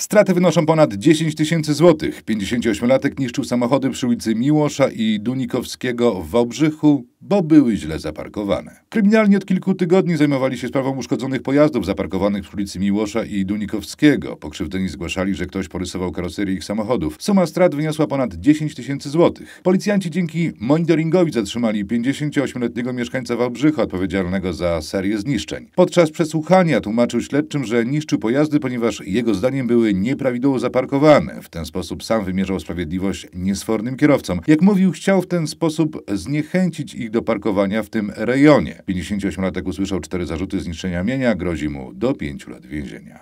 Straty wynoszą ponad 10 tysięcy złotych. 58-latek niszczył samochody przy ulicy Miłosza i Dunikowskiego w Wałbrzychu, bo były źle zaparkowane. Kryminalni od kilku tygodni zajmowali się sprawą uszkodzonych pojazdów zaparkowanych przy ulicy Miłosza i Dunikowskiego. Pokrzywdzeni zgłaszali, że ktoś porysował karoserię ich samochodów. Suma strat wyniosła ponad 10 tysięcy złotych. Policjanci dzięki monitoringowi zatrzymali 58-letniego mieszkańca Wałbrzycha odpowiedzialnego za serię zniszczeń. Podczas przesłuchania tłumaczył śledczym, że niszczył pojazdy, ponieważ jego zdaniem były nieprawidłowo zaparkowane. W ten sposób sam wymierzał sprawiedliwość niesfornym kierowcom. Jak mówił, chciał w ten sposób zniechęcić ich do parkowania w tym rejonie. 58-latek usłyszał cztery zarzuty zniszczenia mienia, grozi mu do pięciu lat więzienia.